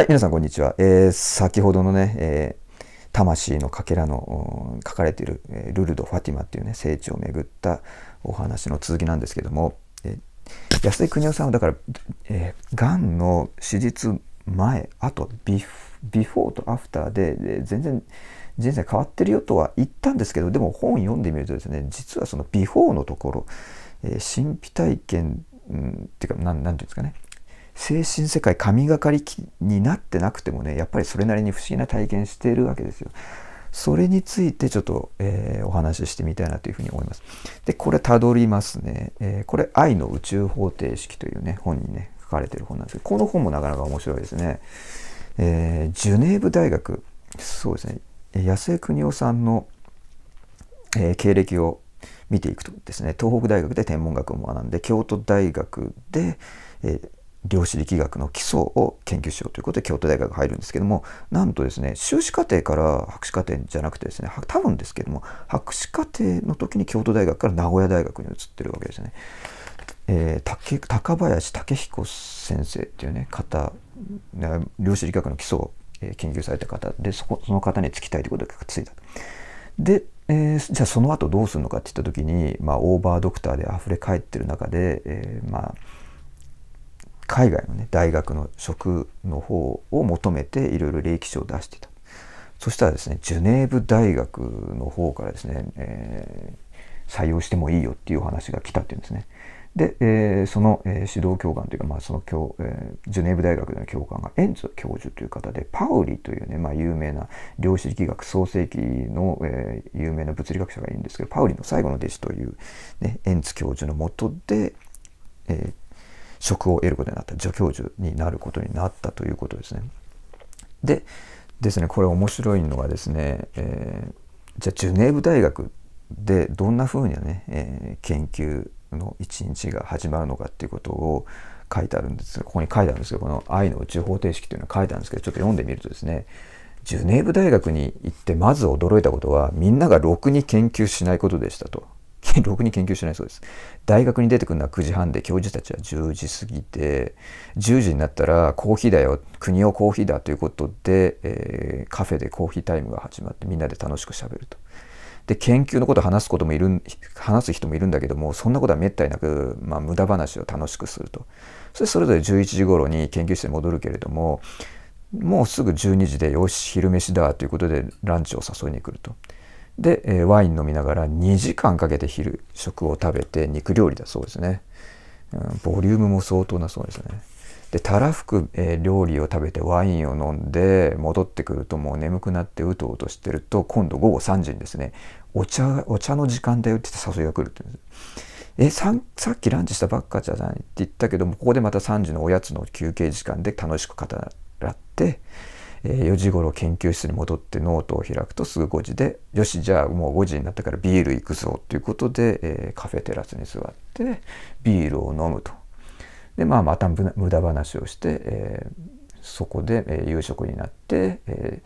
はい、皆さんこんにちは。えー、先ほどのね、えー、魂のかけらの書かれている、えー、ルルド・ファティマっていうね、聖地を巡ったお話の続きなんですけども、えー、安井邦夫さんはだから、えー、がんの手術前、あとビフ、ビフォーとアフターで、で全然人生変わってるよとは言ったんですけど、でも本読んでみるとですね、実はそのビフォーのところ、えー、神秘体験、うん、っていうか、なん、なんていうんですかね、精神世界神がかりになってなくてもねやっぱりそれなりに不思議な体験しているわけですよ。それについてちょっと、えー、お話ししてみたいなというふうに思います。でこれたどりますね、えー、これ「愛の宇宙方程式」というね本にね書かれてる本なんですけどこの本もなかなか面白いですね。えー、ジュネーブ大学そうですね安江邦夫さんの、え経歴を見ていくとですね東北大学で天文学を学んで京都大学で、えー量子力学の基礎を研究しようということで京都大学入るんですけどもなんとですね修士課程から博士課程じゃなくてですね多分ですけども博士課程の時に京都大学から名古屋大学に移ってるわけですね。えー、高林武彦先生っていうね方量子力学の基礎を研究された方でそこその方に就きたいということでついたで、えー、じゃあその後どうするのかっていった時に、まあ、オーバードクターであふれ返ってる中で、えー、まあ海外のね大学の職の方を求めていろいろ歴史を出してたそしたらですねジュネーブ大学の方からですね、えー、採用してもいいよっていう話が来たっていうんですねで、えー、その、えー、指導教官というか、まあその教えー、ジュネーブ大学の教官がエンツ教授という方でパウリというね、まあ、有名な量子力学創世紀の、えー、有名な物理学者がいるんですけどパウリの最後の弟子という、ね、エンツ教授のもとで、えー、職を得ることになった助教授になることになったということですね。でですねこれ面白いのがですね、えー、じゃあジュネーブ大学でどんなふうにね、えー、研究の一日が始まるのかっていうことを書いてあるんですここに書いてあるんですけどこの「愛の宇宙方程式」というのは書いてあるんですけどちょっと読んでみるとですねジュネーブ大学に行ってまず驚いたことはみんながろくに研究しないことでしたと。ろくに研究してないそうです。大学に出てくるのは9時半で、教授たちは10時過ぎて、10時になったらコーヒーだよ、国をコーヒーだということで、えー、カフェでコーヒータイムが始まって、みんなで楽しくしゃべると。で、研究のこと話すこともいる、話す人もいるんだけども、そんなことはめったになく、まあ、無駄話を楽しくすると。それそれぞれ11時頃に研究室に戻るけれども、もうすぐ12時で、よし、昼飯だということでランチを誘いに来ると。で、えワイン飲みながら2時間かけて昼食を食べて肉料理だそうですね、うん、ボリュームも相当なそうですねでたらふく、えー、料理を食べてワインを飲んで戻ってくるともう眠くなってうとうとしてると今度午後3時にですねお茶お茶の時間だよって誘いが来るって言うんですえささっきランチしたばっかじゃないって言ったけどもここでまた3時のおやつの休憩時間で楽しく語らって4時頃研究室に戻ってノートを開くとすぐ5時でよしじゃあもう5時になったからビール行くぞということでカフェテラスに座ってビールを飲むとでまあまた無駄話をして、えそこで夕食になって、え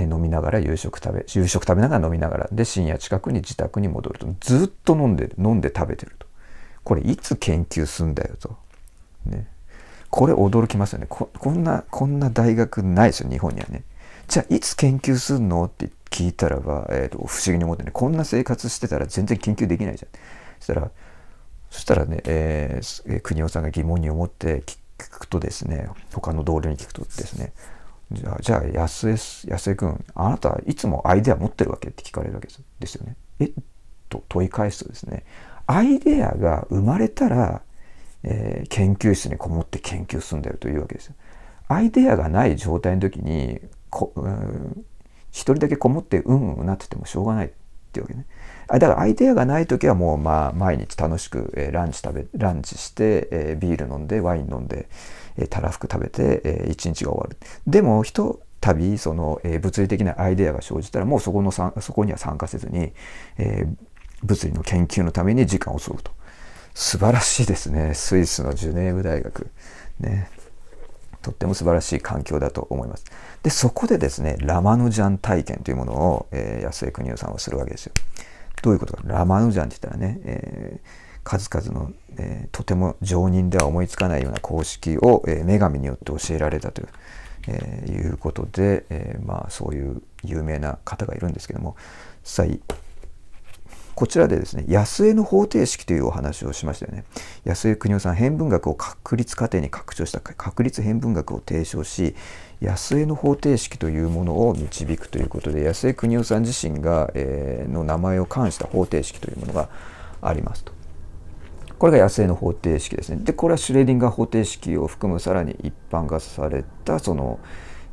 飲みながら夕食食べ夕食食べながら飲みながらで深夜近くに自宅に戻るとずっと飲んで飲んで食べてるとこれいつ研究すんだよとねこれ驚きますよねこんなこんな大学ないですよ日本にはねじゃあいつ研究するのって聞いたらば、えーと、不思議に思ってねこんな生活してたら全然研究できないじゃんそしたらそしたらね、えー、国尾さんが疑問に思って聞くとですね他の同僚に聞くとですねじゃあ、じゃあ安江、安江君、あなたいつもアイデア持ってるわけって聞かれるわけですよね。えっと問い返すとですね、アイデアが生まれたらえー、研究室にこもって研究進んでるというわけです。アイデアがない状態の時にこ、うん、一人だけこもってうんうんなっててもしょうがないっていうわけね。だからアイデアがない時はもうまあ毎日楽しく、えー、ランチ食べ、ランチして、えー、ビール飲んで、ワイン飲んで、えー、たらふく食べて、えー、一日が終わる。でもひとたびその、えー、物理的なアイデアが生じたらもうそこのそこには参加せずに、えー、物理の研究のために時間を削ぐと。素晴らしいですね。スイスのジュネーブ大学。ね。とっても素晴らしい環境だと思います。で、そこでですね、ラマヌジャン体験というものを、えー、安江邦夫さんはするわけですよ。どういうことか。ラマヌジャンって言ったらね、えー数々の、えー、とても常人では思いつかないような公式を、えー、女神によって教えられたという,、えー、いうことで、えまあ、そういう有名な方がいるんですけども実際こちらでですね、安江の方程式というお話をしましたよね。安江邦夫さん、変文学を確率過程に拡張した確率変文学を提唱し、安江の方程式というものを導くということで、安江邦夫さん自身が、えー、の名前を冠した方程式というものがありますと。これが野生の方程式ですね。で、これはシュレーディンガー方程式を含むさらに一般化されたその、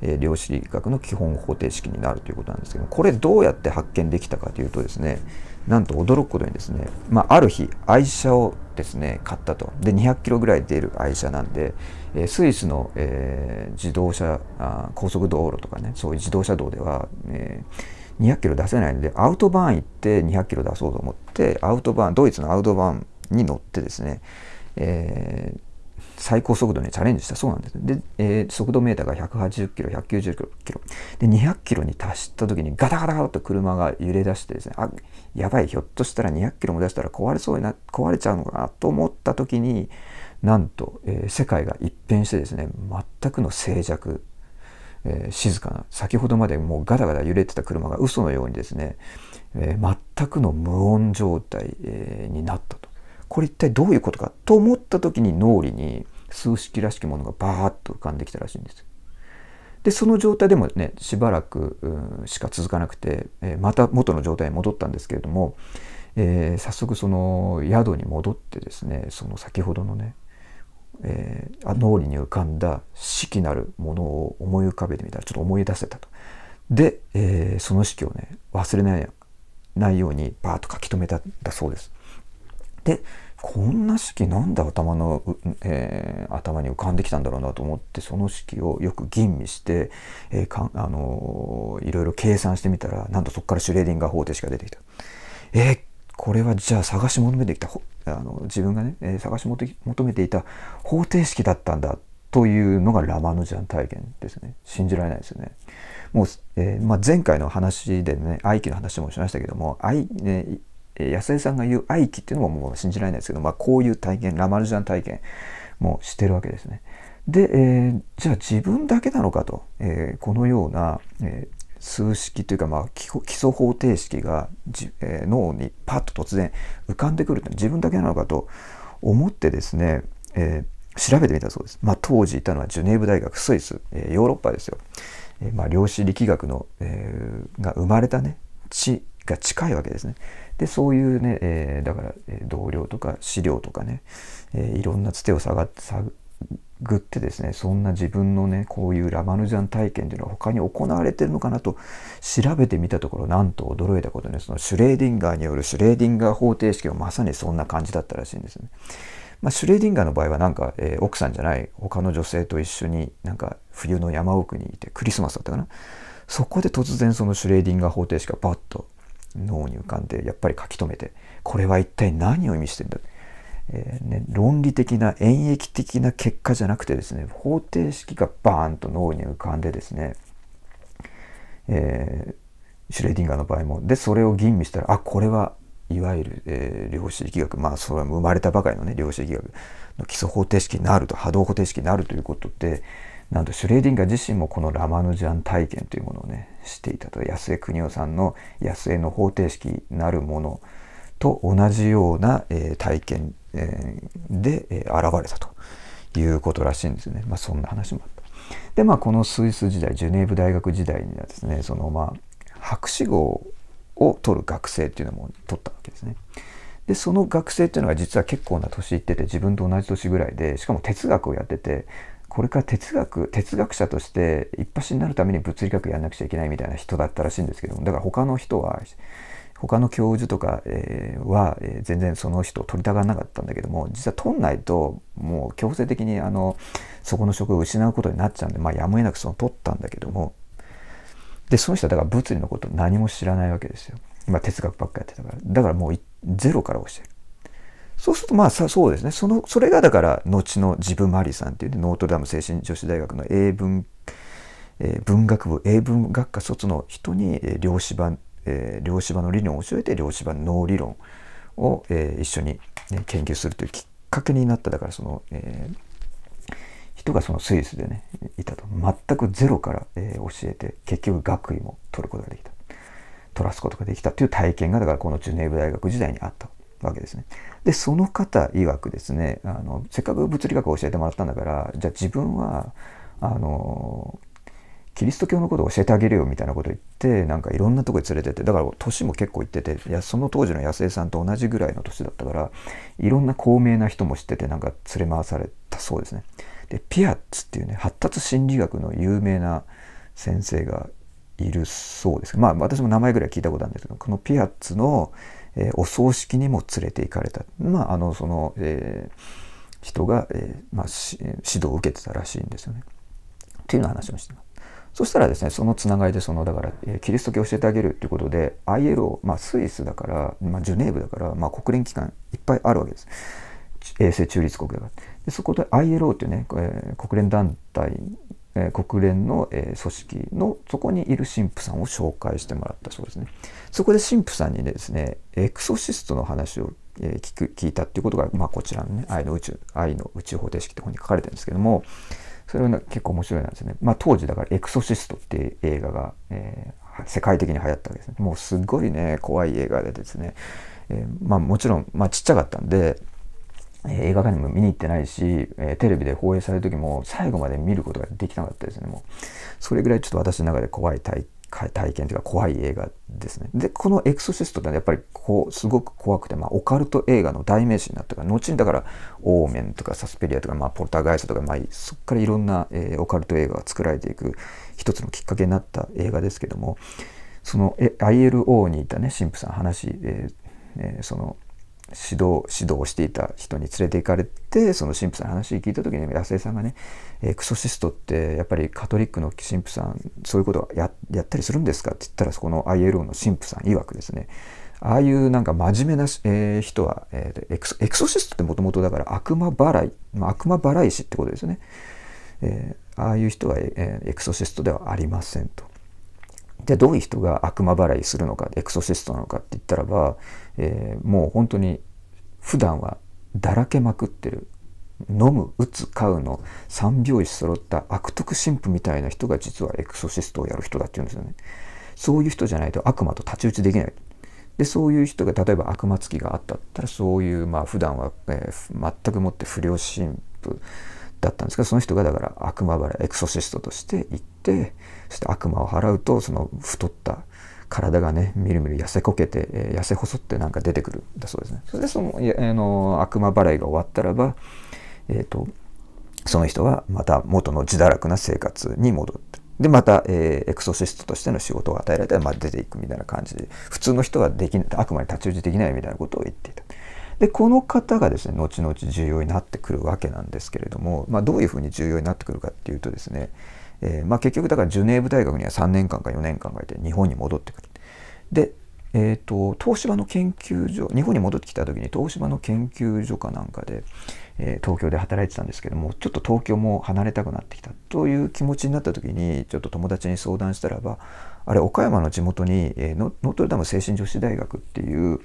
えー、量子力学の基本方程式になるということなんですけども、これどうやって発見できたかというとですね、なんと驚くことにですね、まあ、ある日愛車をですね買ったとで200キロぐらい出る愛車なんで、えー、スイスの、えー、自動車あ高速道路とかねそういう自動車道では、えー、200キロ出せないのでアウトバーン行って200キロ出そうと思ってアウトバーンドイツのアウトバーンに乗ってですね、えー、最高速度にチャレンジしたそうなんです。で、えー、速度メーターが180キロ、190キロ、で、200キロに達した時にガタガタガタと車が揺れ出してですね、あ、やばい、ひょっとしたら200キロも出したら壊れそうにな、壊れちゃうのかなと思った時に、なんと、えー、世界が一変してですね、全くの静寂、えー、静かな、先ほどまでもうガタガタ揺れてた車が嘘のようにですね、え全くの無音状態、えになったと。これ一体どういうことかと思った時に脳裏に数式らしきものがバーッと浮かんできたらしいんです。でその状態でもねしばらくしか続かなくて、また元の状態に戻ったんですけれども、えー、早速その宿に戻ってですねその先ほどのね、えー、脳裏に浮かんだ式なるものを思い浮かべてみたらちょっと思い出せたと。で、えー、その式をね忘れないようにバーッと書き留めたんだそうです。でこんな式なんで頭の、えー、頭に浮かんできたんだろうなと思ってその式をよく吟味して、えー、かあのー、いろいろ計算してみたらなんとそこからシュレーディンガー方程式が出てきた。えー、これはじゃあ探し求めてきたあの自分がね、え探し求めていた方程式だったんだというのがラマヌジャン体験ですね信じられないですよね。もう、えまあ、前回の話でね愛機の話もしましたけども愛、ね、安江さんが言う愛機っていうのももう信じられないですけど、まあ、こういう体験ラマルジャン体験もしてるわけですね。で、えー、じゃあ自分だけなのかと、えー、このような、えー、数式というか、まあ、基礎方程式がえ脳にパッと突然浮かんでくるって自分だけなのかと思ってですね、え調べてみたそうです。まあ、当時いたのはジュネーブ大学スイス、えヨーロッパですよ。えまあ、量子力学の、えが生まれたね地が近いわけですね。でそういうね、えー、だから、え同僚とか資料とかね、えー、いろんなつてを探ってですねそんな自分のねこういうラマヌジャン体験というのは他に行われてるのかなと調べてみたところなんと驚いたことにそのシュレーディンガーによるシュレーディンガー方程式はまさにそんな感じだったらしいんですね。まあ、シュレーディンガーの場合はなんか、えー、奥さんじゃない他の女性と一緒になんか冬の山奥にいてクリスマスだったかなそこで突然そのシュレーディンガー方程式がパッと脳に浮かんでやっぱり書き留めてこれは一体何を意味してんだ、えー、ね、論理的な演疫的な結果じゃなくてですね方程式がバーンと脳に浮かんでですね、えー、シュレーディンガーの場合もでそれを吟味したらあこれはいわゆる、えー、量子力学まあそれは生まれたばかりのね量子力学の基礎方程式になると波動方程式になるということでなんとシュレーディンガー自身もこのラマヌジャン体験というものをねしていたと安江邦夫さんの安江の方程式なるものと同じような、えー、体験、えー、で、えー、現れたということらしいんですね。まあ、そんな話もあった。でまあこのスイス時代ジュネーブ大学時代にはですねそのまあ博士号を取る学生っていうのも取ったわけですね。でその学生っていうのが実は結構な年いってて自分と同じ年ぐらいでしかも哲学をやっててこれから哲学哲学者として一発になるために物理学やんなくちゃいけないみたいな人だったらしいんですけどもだから他の人は他の教授とか、えは、え全然その人を取りたがらなかったんだけども実は取んないともう強制的にあのそこの職を失うことになっちゃうんで、まあ、やむを得なくその取ったんだけどもでその人はだから物理のこと何も知らないわけですよ、まあ、哲学ばっかやってたからだからもうゼロから教えるそうするとまあそうですねそのそれがだから後のジブ・マリさんっていう、ね、ノートダム精神女子大学の英文、えー、文学部英文学科卒の人に、えー、量子版、えー、量子版の理論を教えて量子版脳理論を、えー、一緒に、ね、研究するというきっかけになっただからその、えー、人がそのスイスでねいたと全くゼロから、えー、教えて結局学位も取ることができた取らすことができたという体験がだからこのジュネーブ大学時代にあったわけですね。でその方曰くですねあのせっかく物理学を教えてもらったんだからじゃあ自分はあのキリスト教のことを教えてあげるよみたいなこと言ってなんかいろんなとこに連れてってだから年も結構行ってていやその当時の安江さんと同じぐらいの年だったからいろんな高名な人も知っててなんか連れ回されたそうですね。でピアッツっていうね発達心理学の有名な先生がいるそうですまあ私も名前ぐらい聞いたことあるんですけどこのピアッツのえー、お葬式にも連れて行かれた。まあ、あの、その、えー、人が、えー、まあ、指導を受けてたらしいんですよね。っていうような話をしてます。そしたらですね、そのつながりで、その、だから、えー、キリスト教を教えてあげるっていうことで、ILO、まあ、スイスだから、まあ、ジュネーブだから、まあ、国連機関いっぱいあるわけです。永世中立国だから。でそこで ILO っていうね、えー、国連団体え国連の、え組織のそこにいる神父さんを紹介してもらったそうですね。そこで神父さんにですねエクソシストの話をえ聞く聞いたっていうことが、まあ、こちらのね愛の宇宙愛の宇宙方程式って本に書かれてるんですけどもそれは、結構面白いなんですね、まあ、当時だから「エクソシスト」っていう映画が、えー、世界的に流行ったわけですねもうすっごいね怖い映画でですね、えー、まあもちろん、まあ、ちっちゃかったんで映画館にも見に行ってないし、えテレビで放映される時も最後まで見ることができなかったですねもうそれぐらいちょっと私の中で怖い体体験というか怖い映画ですねでこの「エクソシスト」ってやっぱりこうすごく怖くて、まあ、オカルト映画の代名詞になったから後にだから「オーメン」とか「サスペリア」とか、まあ、ポルターガイストとか、まあ、そこからいろんな、えー、オカルト映画が作られていく一つのきっかけになった映画ですけどもその ILO にいたね神父さん話、えーえー、その「指導、指導していた人に連れて行かれて、その神父さんの話聞いた時に安江さんがね、えー、クソシストってやっぱりカトリックの神父さん、そういうことややったりするんですかって言ったら、そこの ILO の神父さん曰くですね、ああいうなんか真面目な、えー、人は、えーエクソ、エクソシストってもともとだから悪魔払い、まあ、悪魔払い師ってことですね。えー、ああいう人は、えエクソシストではありませんと。で、どういう人が悪魔払いするのか、エクソシストなのかって言ったらば、えー、もう本当に普段はだらけまくってる飲む打つ買うの三拍子揃った悪徳神父みたいな人が実はエクソシストをやる人だっていうんですよねそういう人じゃないと悪魔と太刀打ちできないでそういう人が例えば悪魔つきがあったったらそういうまあ普段は、えー、全くもって不良神父だったんですがその人がだから悪魔払いエクソシストとして行ってそして悪魔を払うとその太った体がねみるみる痩せこけて、えー、痩せ細ってなんか出てくるんだそうですねそれでそのあの悪魔払いが終わったらば、えーと、その人はまた元の自堕落な生活に戻ってでまた、えー、エクソシストとしての仕事を与えられたら、まあ、出ていくみたいな感じで普通の人はでき悪魔に太刀打ちできないみたいなことを言っていた。でこの方がですね後々重要になってくるわけなんですけれども、まあ、どういうふうに重要になってくるかっていうとですねえー、まあ、結局だからジュネーブ大学には3年間か4年間かいて日本に戻ってくる。で、えーと、東芝の研究所日本に戻ってきた時に東芝の研究所かなんかで、えー、東京で働いてたんですけどもちょっと東京も離れたくなってきたという気持ちになった時にちょっと友達に相談したらばあれ岡山の地元に、えー、ノートルダム精神女子大学っていう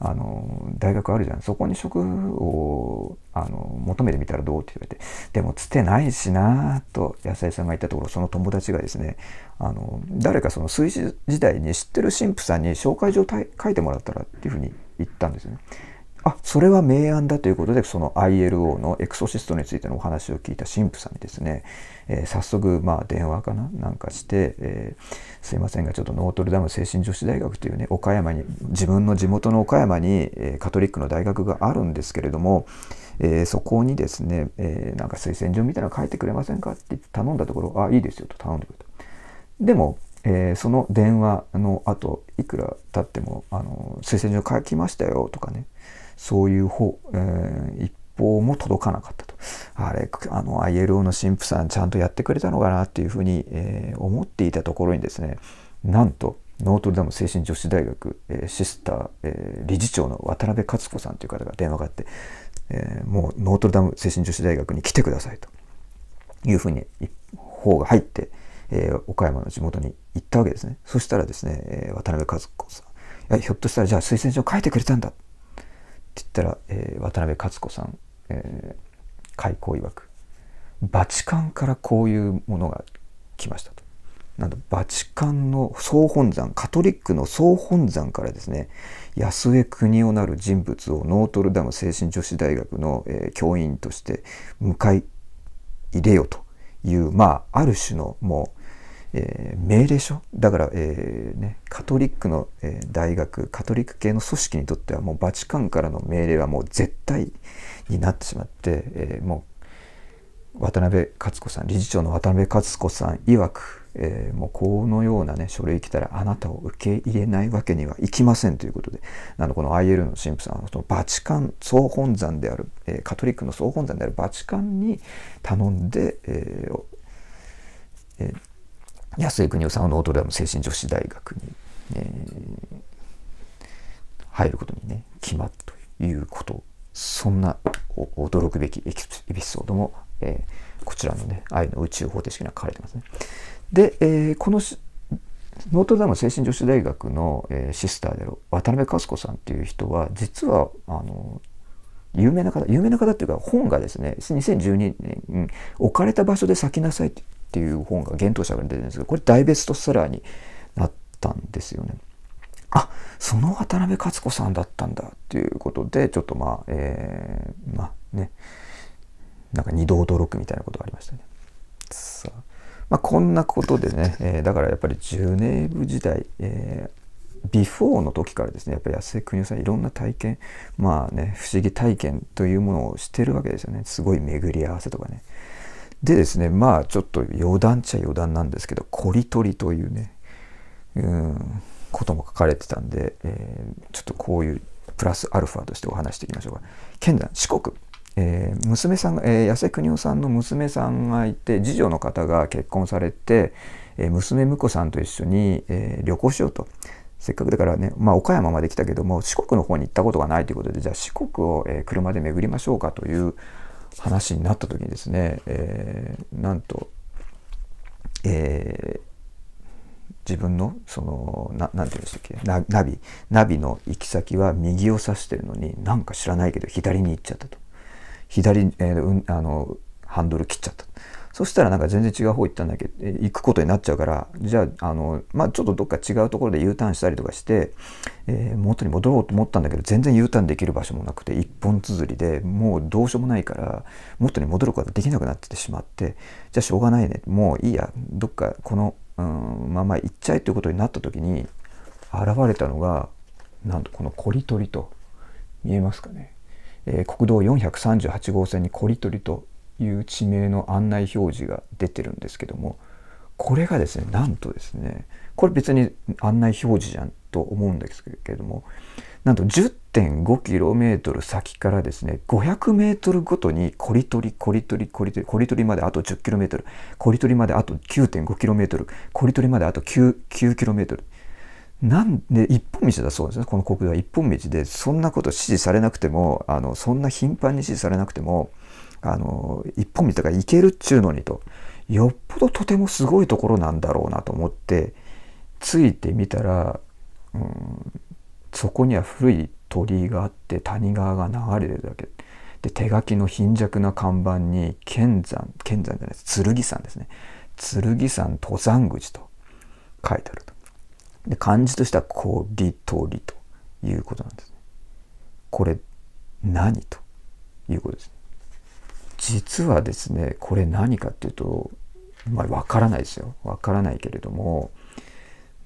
あの大学あるじゃんそこに職をあの求めてみたらどうって言われてでもつてないしなと野菜さんが言ったところその友達がですねあの誰かその水死時代に知ってる神父さんに紹介状書いてもらったらっていうふうに言ったんですよね。あそれは明暗だということでその ILO のエクソシストについてのお話を聞いた神父さんにですね、えー、早速まあ電話かななんかして、えー、すいませんがちょっとノートルダム精神女子大学というね岡山に自分の地元の岡山に、えー、カトリックの大学があるんですけれども、えそこにですね、えなんか推薦状みたいなの書いてくれませんかって頼んだところあいいですよと頼んでくれた。でもえー、その電話のあといくら経ってもあの「推薦状書きましたよ」とかねそういう方、えー、一方も届かなかったと。あれ、あの ILO の神父さんちゃんとやってくれたのかなっていうふうに、えー、思っていたところにですね、なんと、ノートルダム精神女子大学、えー、シスター、えー、理事長の渡辺勝子さんという方が電話があって、えー、もうノートルダム精神女子大学に来てくださいというふうに方が入って、え岡山の地元に行ったわけですね。そしたらですね、え渡辺勝子さん、いやひょっとしたらじゃあ推薦状書いてくれたんだって言ったら、えー、渡辺勝子さん、えー、開口曰くバチカンからこういうものが来ましたと。なんとバチカンの総本山カトリックの総本山からですね安江国夫なる人物をノートルダム精神女子大学の、えー、教員として迎え入れよというまあある種のもうえー、命令書だから、えーね、カトリックの、えー、大学カトリック系の組織にとってはもうバチカンからの命令はもう絶対になってしまって、えー、もう渡辺勝子さん理事長の渡辺勝子さん曰く、えー、もうこのような、ね、書類来たらあなたを受け入れないわけにはいきませんということであのこの IL の神父さんはそのバチカン総本山である、えー、カトリックの総本山であるバチカンに頼んで、えーえー安井邦夫さんはノートルダム精神女子大学に、えー、入ることにね決まるということそんな驚くべきエピソードも、えー、こちらのね愛の宇宙方程式には書かれてますね。で、えー、このノートルダム精神女子大学の、えー、シスターである渡辺和子さんっていう人は実はあの有名な方有名な方っていうか本がですね2012年置かれた場所で咲きなさい」ってっていう本が幻冬舎が出てるんですけど、これ大ベストセラーになったんですよね。あその渡辺勝子さんだったんだっていうことでちょっとまあえー、まあねなんか二度驚くみたいなことがありましたね。さあまあ、こんなことでね、えー、だからやっぱりジュネーブ時代、えー、ビフォーの時からですねやっぱり安江邦夫さんいろんな体験まあね不思議体験というものをしてるわけですよねすごい巡り合わせとかね。でですねまあちょっと余談っちゃ余談なんですけど「こりとり」というねうんことも書かれてたんで、えー、ちょっとこういうプラスアルファとしてお話していきましょうか。県内四国えー、娘さんが、えー、八瀬邦夫さんの娘さんがいて次女の方が結婚されて、えー、娘婿さんと一緒に、えー、旅行しようとせっかくだからね、まあ、岡山まで来たけども四国の方に行ったことがないということでじゃあ四国を、え車で巡りましょうかという話になった時にですね、えー、なんと、えー、自分のそのななんて言うんでしたっけナナビナビの行き先は右を指してるのになんか知らないけど左に行っちゃったと左、えー、うん、あのハンドル切っちゃったそしたらなんか全然違う方行ったんだけど行くことになっちゃうからじゃああの、まあ、ちょっとどっか違うところで U ターンしたりとかして、えー、元に戻ろうと思ったんだけど全然 U ターンできる場所もなくて一本綴りでもうどうしようもないから元に戻ることができなくなってしまってじゃあしょうがないねもういいやどっかこの、うん、まあまあ行っちゃえということになった時に現れたのがなんとこのコリトリと見えますかね、えー、国道438号線にコリトリという地名の案内表示が出てるんですけどもこれがですねなんとですねこれ別に案内表示じゃんと思うんですけれどもなんと 10.5km 先からですね 500m ごとにコリトリコリトリコリトリコリトリまであと 10km コリトリまであと 9.5km コリトリまであと 9, 9km なんで一本道だそうですねこの国道は一本道でそんなこと指示されなくてもあのそんな頻繁に指示されなくてもあの、一本道とか行けるっちゅうのにと、よっぽどとてもすごいところなんだろうなと思って、ついてみたら、うん、そこには古い鳥居があって谷川が流れてるだけ。で、手書きの貧弱な看板に、剣山、剣山じゃないです、剣山ですね。剣山登山口と書いてあると。で、漢字としては、こりとりということなんですね。これ、何ということですね。実はですねこれ何かっていうとまあ分からないですよ分からないけれども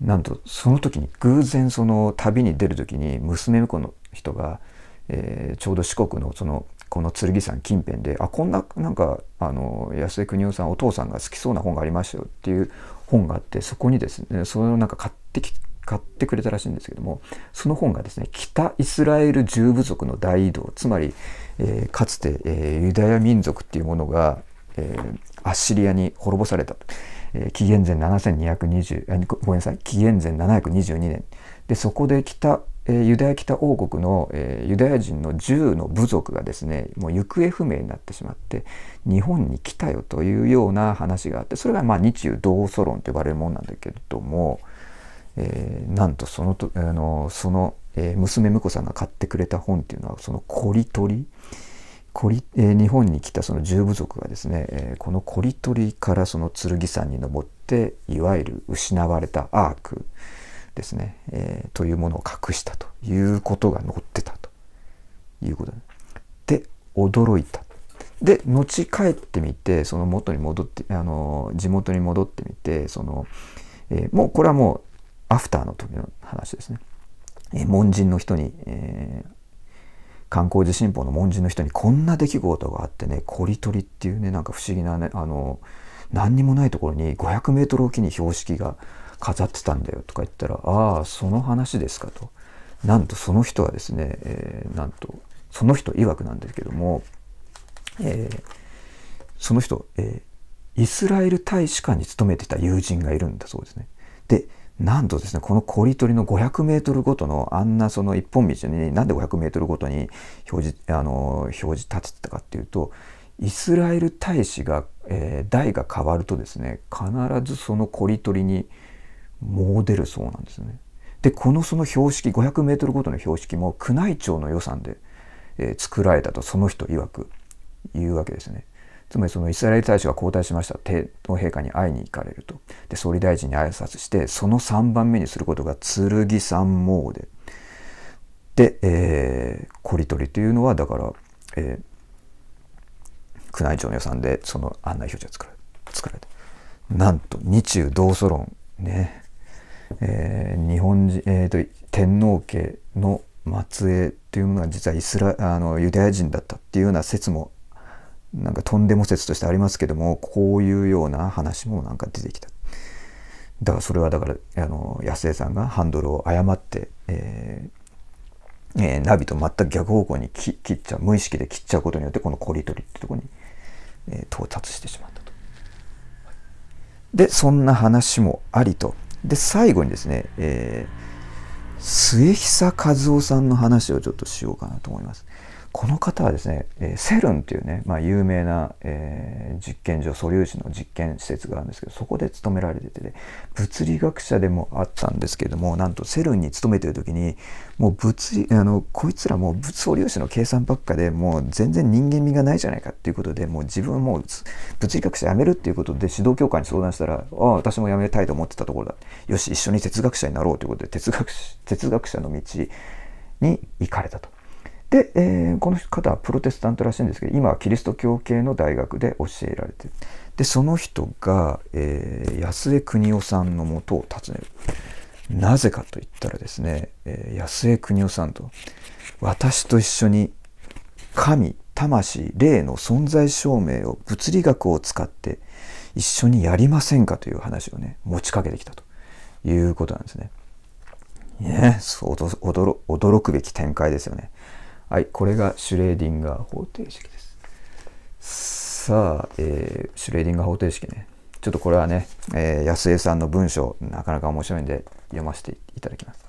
なんとその時に偶然その旅に出る時に娘婿の人が、えー、ちょうど四国のそのこの剣山近辺で「あこんななんかあの安江邦夫さんお父さんが好きそうな本がありましたよ」っていう本があってそこにですねそれをなんか買ってき買ってくれたらしいんですけどもその本がですね北イスラエル十部族の大移動つまり、えー、かつて、えー、ユダヤ民族っていうものが、えー、アッシリアに滅ぼされた、えー、紀元前7220ごめんなさい紀元前722年でそこで北ユダヤ北王国の、ユダヤ人の10の部族がですねもう行方不明になってしまって日本に来たよというような話があってそれがまあ日中同祖論と呼ばれるもんなんだけれどもえー、なんとそのとあのその、えー、娘婿さんが買ってくれた本っていうのはそのこり取りコリ、えー、日本に来たその重部族がですね、えー、このこり取りからその剣山に登っていわゆる失われたアークですね、えー、というものを隠したということが載ってたということでで驚いたで後帰ってみてその元に戻ってあの地元に戻ってみてその、えー、もうこれはもうアフターの時の話ですね。え門人の人に、えー、観光地新報の門人の人にこんな出来事があってね、コリトリっていうね、なんか不思議なね、あの、何にもないところに500メートルおきに標識が飾ってたんだよとか言ったら、ああ、その話ですかと。なんとその人はですね、えー、なんと、その人曰くなんですけども、えー、その人、えー、イスラエル大使館に勤めてた友人がいるんだそうですね。で、なんとですね、この小リトリの500メートルごとの、あんなその一本道に、なんで500メートルごとに表示、あの、表示立ててたかっていうと、イスラエル大使が、えー、代が変わるとですね、必ずその小リトリにもう出るそうなんですね。で、このその標識、500メートルごとの標識も宮内庁の予算で、えー、作られたとその人曰く言うわけですね。つまりそのイスラエル大使が交代しました天皇陛下に会いに行かれるとで総理大臣に挨拶してその3番目にすることが剣三詣で、で、えー、コリトリというのはだから、えー、宮内庁の予算でその案内表示が作られ作られたなんと日中同祖論ねえー、日本人、えーと、と天皇家の末裔というものが実はイスラあのユダヤ人だったっていうような説もなんかとんでも説としてありますけどもこういうような話もなんか出てきた。だからそれはだからあの安江さんがハンドルを誤って、えーえー、ナビと全く逆方向に切っちゃう無意識で切っちゃうことによってこのコリトリってとこに、えー、到達してしまったと。でそんな話もありと。で最後にですね、えー、末久和夫さんの話をちょっとしようかなと思います。この方はですね、えセルンっていうね、まあ、有名な、えー、実験所素粒子の実験施設があるんですけどそこで勤められてて、ね、物理学者でもあったんですけどもなんとセルンに勤めてる時にもう物理あのこいつらもう素粒子の計算ばっかでもう全然人間味がないじゃないかっていうことでもう自分も物理学者辞めるっていうことで指導教官に相談したらああ私も辞めたいと思ってたところだよし一緒に哲学者になろうということで哲学哲学者の道に行かれたと。で、えー、この方はプロテスタントらしいんですけど今はキリスト教系の大学で教えられてるでその人が、えー、安江邦夫さんのもとを訪ねるなぜかといったらですね、えー、安江邦夫さんと私と一緒に神魂霊の存在証明を物理学を使って一緒にやりませんかという話をね持ちかけてきたということなんですね。ね驚くべき展開ですよね。はい、これがシュレーディンガー方程式です。さあ、えー、シュレーディンガー方程式ね。ちょっとこれはね、えー、安江さんの文章、なかなか面白いんで読ませていただきます。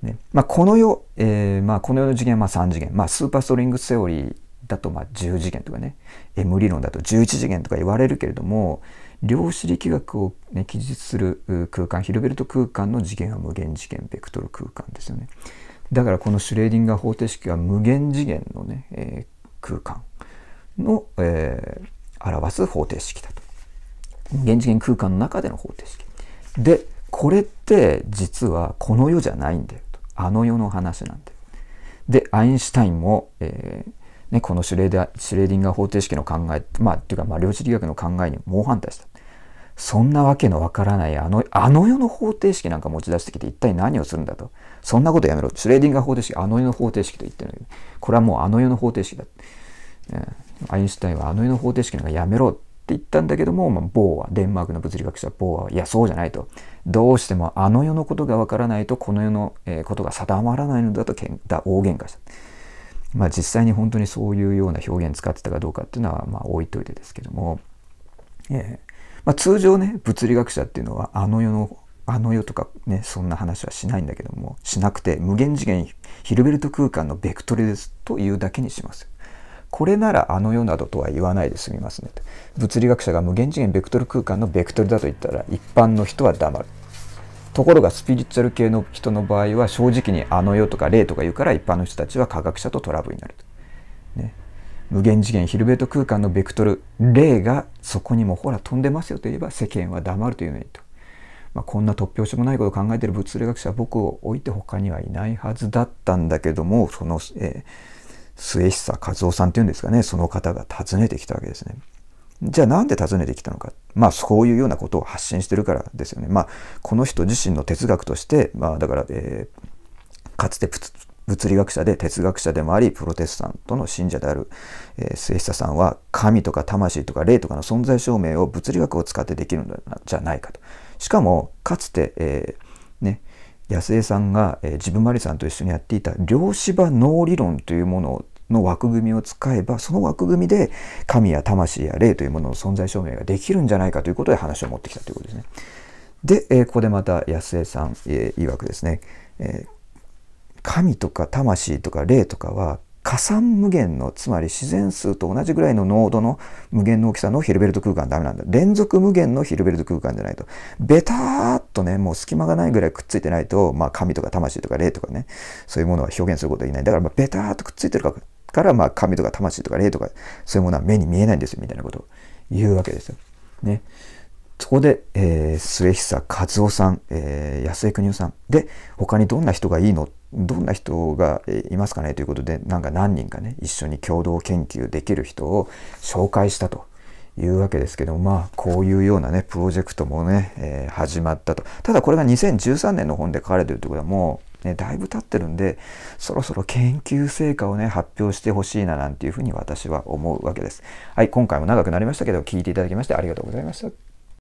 ねまあ、この世、えーまあ、この世の次元はまあ3次元、まあ、スーパーストリングセオリーだとまあ10次元とかね、M 理論だと11次元とか言われるけれども、量子力学を、ね、記述する空間、ヒルベルト空間の次元は無限次元ベクトル空間ですよね。だからこのシュレーディンガー方程式は無限次元のね、えー、空間の、えー、表す方程式だと。無限次元空間の中での方程式。で、これって実はこの世じゃないんだよと。あの世の話なんだよ。で、アインシュタインも、えーね、このシュレーディンガー方程式の考え、まあ、というか、まあ、量子力学の考えに猛反対した。そんなわけのわからないあの、あの世の方程式なんか持ち出してきて一体何をするんだと。そんなことやめろ。シュレーディンガー方程式、あの世の方程式と言ってるのこれはもうあの世の方程式だ。アインシュタインはあの世の方程式なんかやめろって言ったんだけども、まあ、ボーは、デンマークの物理学者ボーは、いや、そうじゃないと。どうしてもあの世のことがわからないと、この世のことが定まらないのだとけんだ大喧嘩した。まあ、実際に本当にそういうような表現使ってたかどうかっていうのは、まあ、置いといてですけども、えーまあ、通常ね、物理学者っていうのはあの世のあの世とかねそんな話はしないんだけどもしなくて無限次元ヒルベルト空間のベクトルですというだけにします。これならあの世などとは言わないで済みますね物理学者が無限次元ベクトル空間のベクトルだと言ったら一般の人は黙るところがスピリチュアル系の人の場合は正直にあの世とか霊とか言うから一般の人たちは科学者とトラブルになると、ね、無限次元ヒルベルト空間のベクトル霊がそこにもほら飛んでますよと言えば世間は黙るというのにとまあ、こんな突拍子もないことを考えている物理学者は僕を置いて他にはいないはずだったんだけどもその、えー、末久和夫さんっていうんですかねその方が訪ねてきたわけですね。じゃあなんで訪ねてきたのか。まあそういうようなことを発信してるからですよね。まあこの人自身の哲学として、まあだから、えー、かつて物理学者で哲学者でもありプロテスタントの信者である、えー、末久さんは神とか魂とか霊とかの存在証明を物理学を使ってできるんじゃないかと。しかもかつて、えー、ね安江さんが、えー、自分まりさんと一緒にやっていた量子場脳理論というものの枠組みを使えばその枠組みで神や魂や霊というものの存在証明ができるんじゃないかということで話を持ってきたということですね。で、えー、ここでまた安江さん、えー、曰くですね、えー、神とか魂とか霊とかは加算無限のつまり自然数と同じぐらいの濃度の無限の大きさのヒルベルト空間ダメなんだ連続無限のヒルベルト空間じゃないとベターっとねもう隙間がないぐらいくっついてないと、まあ、神とか魂とか霊とかねそういうものは表現することはできないだからまあベターっとくっついてるからまあ神とか魂とか霊とかそういうものは目に見えないんですよみたいなことを言うわけですよ。ね、そこで、えー、末久和夫さん、えー、安江邦夫さんで他にどんな人がいいのどんな人がいますかねということでなんか何人かね一緒に共同研究できる人を紹介したというわけですけどもまあこういうようなねプロジェクトもね、えー、始まったとただこれが2013年の本で書かれてるってことはもう、ね、だいぶ経ってるんでそろそろ研究成果をね発表してほしいななんていうふうに私は思うわけですはい今回も長くなりましたけど聞いていただきましてありがとうございました